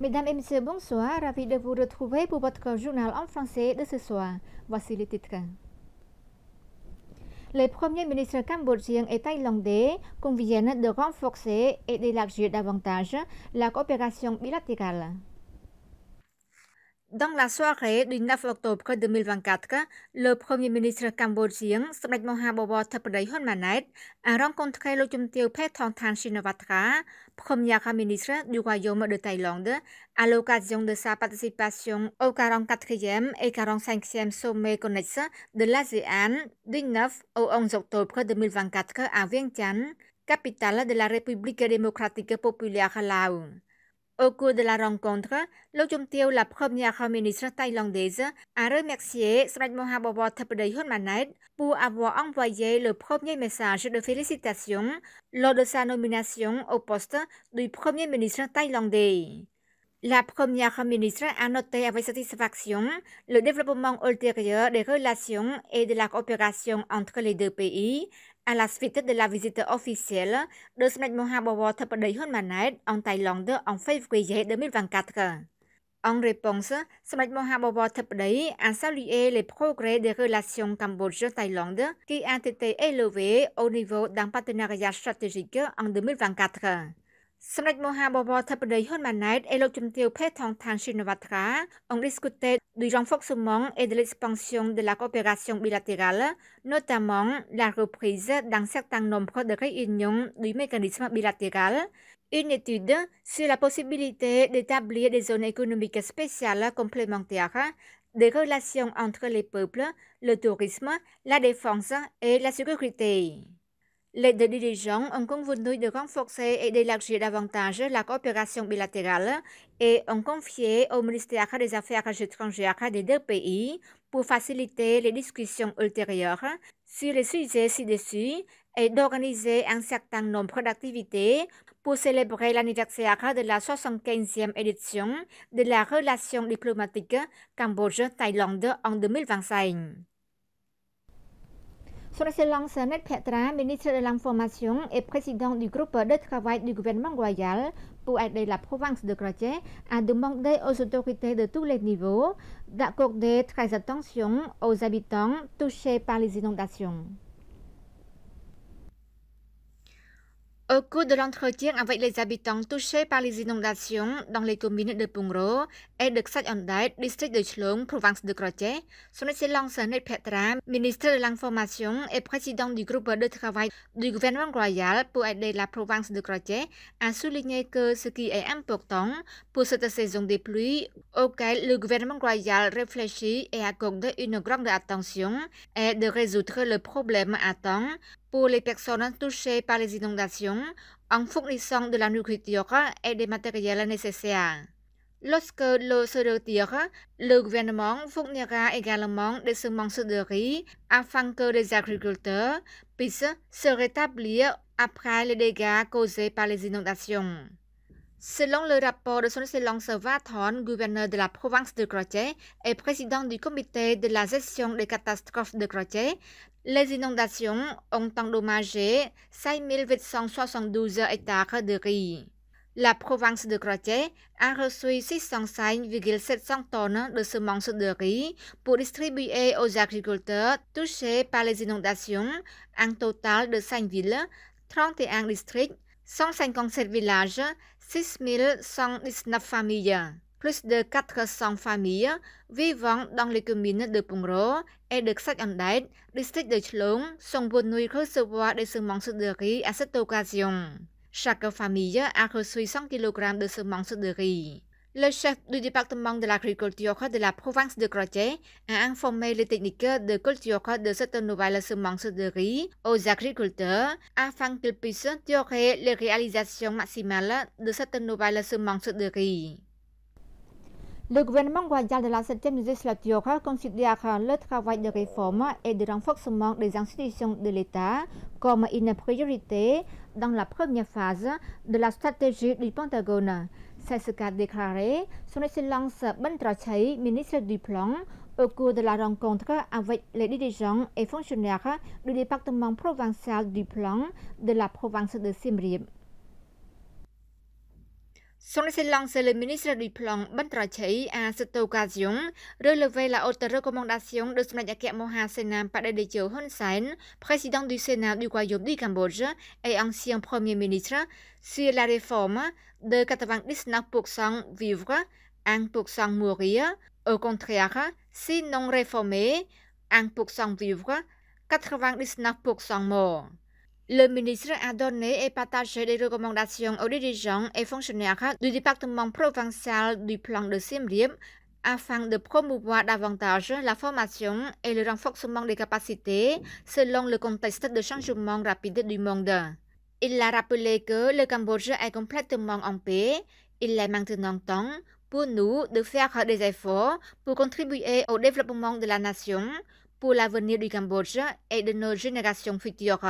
Mesdames et messieurs, bonsoir. Ravi de vous retrouver pour votre journal en français de ce soir. Voici le titre Les premiers ministres cambodgiens et thaïlandais conviennent de renforcer et d'élargir davantage la coopération bilatérale. Dans la soirée du 9 octobre 2024, le premier ministre cambodgien សម្ដេចមហាបវរធិបតីហ៊ុនម៉ាណែតអារងកុនថ្កែលោកជំទាវផេថងឋានស៊ីណវត្រា premier ministre du royaume de Thaïlande à l'occasion de sa participation au 44e et 45e sommet connexe de l'ASEAN du 9 au 11 octobre 2024 à Vientiane, capitale de la République démocratique populaire Laos. Au cours de la rencontre, rencontre, la première ministre thaïlandaise a remercié Hunmanet pour avoir envoyé le premier message de félicitations lors de sa nomination au poste du premier ministre thaïlandais. La première ministre a noté avec satisfaction le développement ultérieur des relations et de la coopération entre les deux pays à la suite de la visite officielle, de ce Mohamed Moha Bobo en Thaïlande en février 2024. En réponse, Mohamed Moha a a les progrès des relations cambodge thaïlande qui ont été élevés au niveau d'un partenariat stratégique en 2024 de de renforcement et discuté du l'expansion la coopération bilatérale, notamment la reprise d'un certain nombre de réunions du mécanisme bilatéral Une étude sur la possibilité d'établir des zones économiques spéciales complémentaires des relations entre les peuples, le tourisme, la défense et la sécurité. Les deux dirigeants ont convenu de renforcer et d'élargir davantage la coopération bilatérale et ont confié au ministère des Affaires étrangères des deux pays pour faciliter les discussions ultérieures sur les sujets ci-dessus et d'organiser un certain nombre d'activités pour célébrer l'anniversaire de la 75e édition de la relation diplomatique Cambodge-Thaïlande en 2025. Son Excellence Ned Petra, ministre de l'Information et président du groupe de travail du gouvernement royal pour aider la province de Croatie, a demandé aux autorités de tous les niveaux d'accorder très attention aux habitants touchés par les inondations. Au cours de l'entretien avec les habitants touchés par les inondations dans les communes de Pungro et de xach district de Chlong, province de Croce, son Excellence Ned Petra, ministre de l'Information et président du groupe de travail du gouvernement royal pour aider la province de Croce, a souligné que ce qui est important pour cette saison des pluies, auquel le gouvernement royal réfléchit et accorde une grande attention, est de résoudre le problème à temps pour les personnes touchées par les inondations en fournissant de la nourriture et des matériels nécessaires. Lorsque l'eau se retire, le gouvernement fournira également des semences de riz afin que les agriculteurs puissent se rétablir après les dégâts causés par les inondations. Selon le rapport de son Excellence Vatron, gouverneur de la province de Crochet et président du comité de la gestion des catastrophes de Crochet, les inondations ont endommagé 5872 hectares de riz. La province de Crochet a reçu 605,700 tonnes de semences de riz pour distribuer aux agriculteurs touchés par les inondations, un total de 5 villes, 31 districts, Song Son 57 villages, 6119 familles. Plus de 400 familles vivant dans les communes de Pongro et de Xacandait, district de Chlong, sont venus recevoir des semences de riz à cette occasion. Chaque famille a reçu 100 kg de semences de riz. Le chef du département de l'agriculture de la province de Crochet a informé les techniques de culture de cette nouvelle semence de riz aux agriculteurs afin qu'ils puissent tirer les réalisations maximales de cette nouvelle semence de riz. Le gouvernement royal de la 7e législature considère le travail de réforme et de renforcement des institutions de l'État comme une priorité dans la première phase de la stratégie du Pentagone qu'a déclaré son excellence Ben ministre du Plan, au cours de la rencontre avec les dirigeants et fonctionnaires du département provincial du Plan de la province de Simrieb. Son excellence le ministre du Plan Bantrachei a cette occasion relevé la haute recommandation de son Akia Moha Sena Hun Sen, président du Sénat du Royaume du Cambodge et ancien premier ministre, sur la réforme de 99% vivre, 1% mourir. Au contraire, si non réformé, 1% vivre, 99% mort. Le ministre a donné et partagé des recommandations aux dirigeants et fonctionnaires du département provincial du plan de Siem afin de promouvoir davantage la formation et le renforcement des capacités selon le contexte de changement rapide du monde. Il a rappelé que le Cambodge est complètement en paix. Il est maintenant temps pour nous de faire des efforts pour contribuer au développement de la nation, pour l'avenir du Cambodge et de nos générations futures.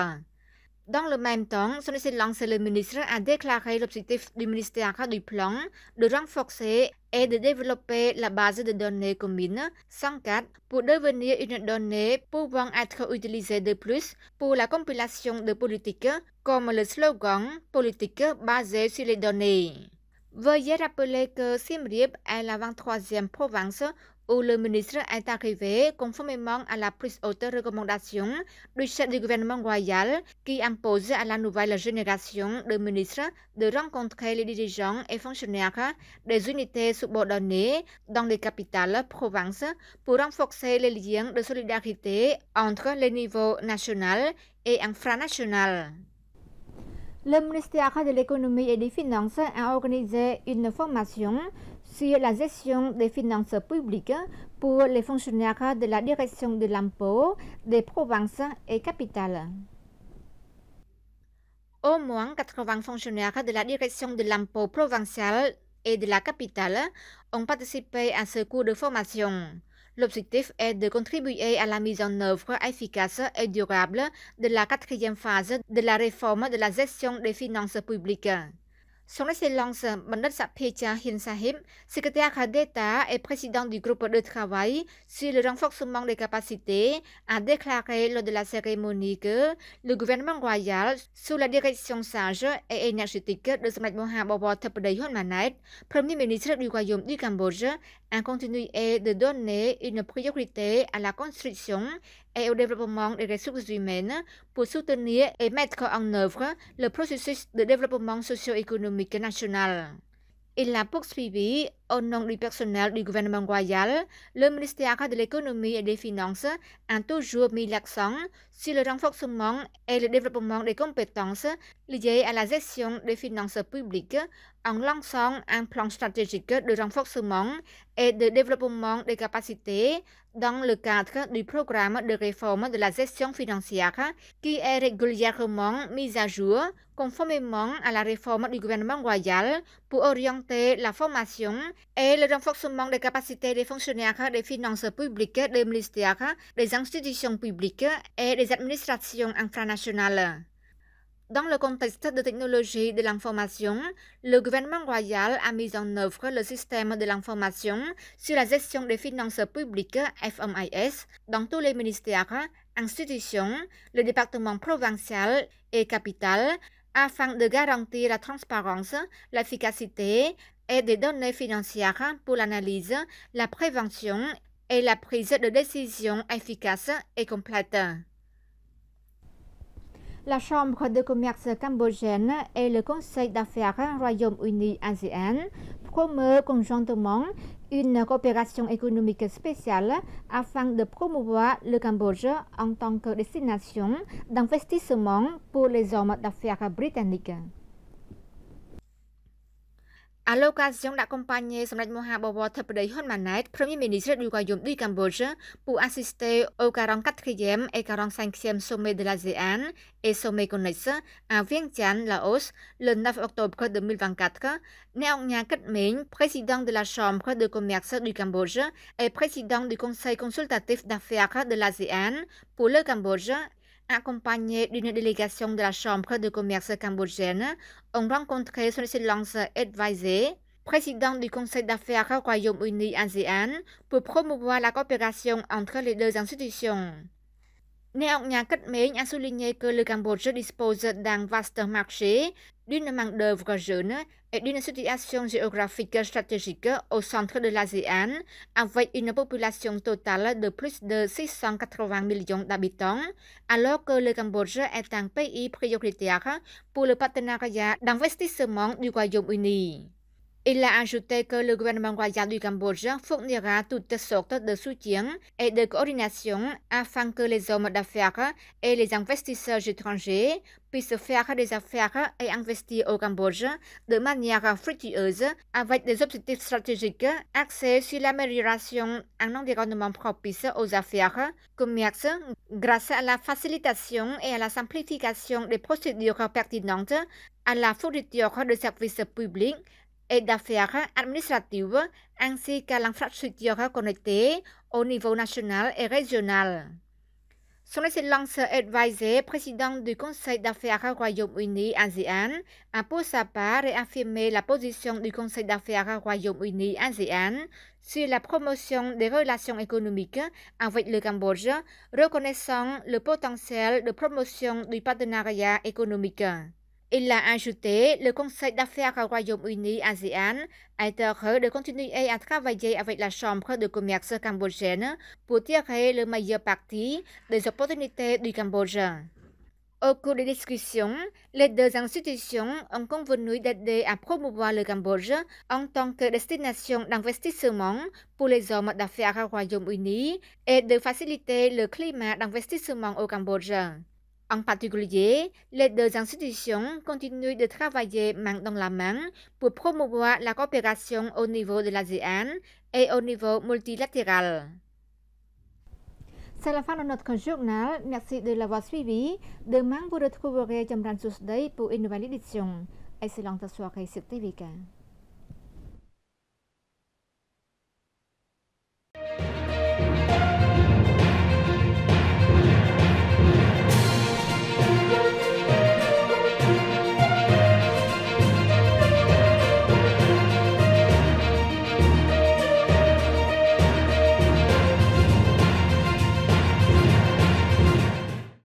Dans le même temps, Son Excellence le ministre a déclaré l'objectif du ministère du Plan de renforcer et de développer la base de données commune 104 pour devenir une donnée pouvant être utilisée de plus pour la compilation de politiques comme le slogan politique basé sur les données. Veuillez rappeler que Siem est la 23e province où le ministre est arrivé conformément à la prise haute recommandation du chef du gouvernement royal qui impose à la nouvelle génération de ministres de rencontrer les dirigeants et fonctionnaires des unités subordonnées dans les capitales provinces pour renforcer les liens de solidarité entre les niveaux national et infranational. Le ministère de l'économie et des finances a organisé une formation sur la gestion des finances publiques pour les fonctionnaires de la direction de l'impôt des provinces et capitales. Au moins 80 fonctionnaires de la direction de l'impôt provincial et de la capitale ont participé à ce cours de formation. L'objectif est de contribuer à la mise en œuvre efficace et durable de la quatrième phase de la réforme de la gestion des finances publiques. secrétaire d'État et président du groupe de travail sur le renforcement des capacités, a déclaré lors de la cérémonie que le gouvernement royal, sous la direction sage et énergétique de Samrat Mohamed Bawar Thapadei Hun Manet, premier ministre du Royaume du Cambodge, en de donner une priorité à la construction et au développement des ressources humaines pour soutenir et mettre en œuvre le processus de développement socio-économique national. Il a poursuivi au nom du personnel du gouvernement royal, le ministère de l'économie et des finances a toujours mis l'accent sur le renforcement et le développement des compétences liées à la gestion des finances publiques en lançant un plan stratégique de renforcement et de développement des capacités dans le cadre du programme de réforme de la gestion financière qui est régulièrement mis à jour conformément à la réforme du gouvernement royal pour orienter la formation et le renforcement des capacités des fonctionnaires des finances publiques des ministères, des institutions publiques et des administrations infranationales. Dans le contexte de technologie de l'information, le gouvernement royal a mis en œuvre le système de l'information sur la gestion des finances publiques FMIS dans tous les ministères, institutions, le département provincial et capital afin de garantir la transparence, l'efficacité, et des données financières pour l'analyse, la prévention et la prise de décisions efficaces et complètes. La Chambre de commerce cambodgienne et le Conseil d'affaires Royaume-Uni ASEAN promeuvent conjointement une coopération économique spéciale afin de promouvoir le Cambodge en tant que destination d'investissement pour les hommes d'affaires britanniques. À l'occasion d'accompagner Samrach Mohabova Thapadei Hun Premier ministre du Royaume du Cambodge, pour assister au 44e et 45e sommet de l'ASEAN et sommet CONEX à Vientiane, Laos, le 9 octobre 2024, Néong Nha président de la Chambre de commerce du Cambodge et président du Conseil consultatif d'affaires de l'ASEAN pour le Cambodge Accompagné d'une délégation de la Chambre de commerce cambodgienne, ont rencontré son Excellence Advisé, président du Conseil d'affaires Royaume-Uni-ASEAN, pour promouvoir la coopération entre les deux institutions. អ្នកអង្គការគិតមេងអាសូលីញេគឺលើកម្ពុជា disposer dang vaster marché d'une main d'œuvre jeune et d'une situation géographique stratégique au centre de l'ASEAN avec une population totale de plus de 680 millions d'habitants alors que le Cambodge est un pays prioritaire pour le partenariat d'investissement du Royaume-Uni Il a ajouté que le gouvernement royal du Cambodge fournira toutes sortes de soutien et de coordination afin que les hommes d'affaires et les investisseurs étrangers puissent faire des affaires et investir au Cambodge de manière fructueuse avec des objectifs stratégiques axés sur l'amélioration d'un environnement propice aux affaires, commerce, grâce à la facilitation et à la simplification des procédures pertinentes, à la fourniture de services publics et d'affaires administratives ainsi qu'à l'infrastructure connectée au niveau national et régional. Son Excellence advisée, président du Conseil d'affaires Royaume-Uni ASEAN, a pour sa part réaffirmé la position du Conseil d'affaires Royaume-Uni ASEAN sur la promotion des relations économiques avec le Cambodge, reconnaissant le potentiel de promotion du partenariat économique. Il a ajouté, le Conseil d'affaires au Royaume-Uni ASEAN a été heureux de continuer à travailler avec la Chambre de commerce cambodgienne pour tirer le meilleur parti des opportunités du Cambodge. Au cours des discussions, les deux institutions ont convenu d'aider à promouvoir le Cambodge en tant que destination d'investissement pour les hommes d'affaires au Royaume-Uni et de faciliter le climat d'investissement au Cambodge. En particulier, les deux institutions continuent de travailler main dans la main pour promouvoir la coopération au niveau de l'ASEAN et au niveau multilatéral. C'est la fin de notre journal. Merci de l'avoir suivi. Demain, vous retrouverez Jamran pour une nouvelle édition. Excellente soirée sur TVK.